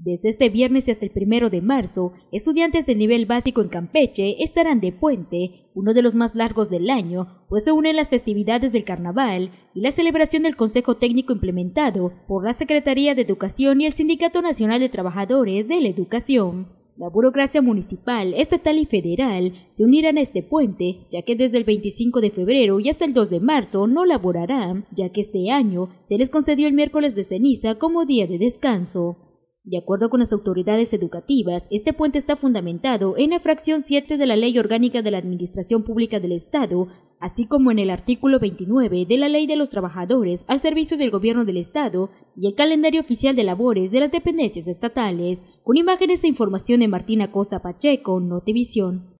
Desde este viernes hasta el primero de marzo, estudiantes de nivel básico en Campeche estarán de puente, uno de los más largos del año, pues se unen las festividades del carnaval y la celebración del Consejo Técnico implementado por la Secretaría de Educación y el Sindicato Nacional de Trabajadores de la Educación. La burocracia municipal, estatal y federal se unirán a este puente, ya que desde el 25 de febrero y hasta el 2 de marzo no laborarán, ya que este año se les concedió el miércoles de ceniza como día de descanso. De acuerdo con las autoridades educativas, este puente está fundamentado en la fracción 7 de la Ley Orgánica de la Administración Pública del Estado, así como en el artículo 29 de la Ley de los Trabajadores al servicio del Gobierno del Estado y el calendario oficial de labores de las dependencias estatales, con imágenes e información de Martina Costa Pacheco, Notivisión.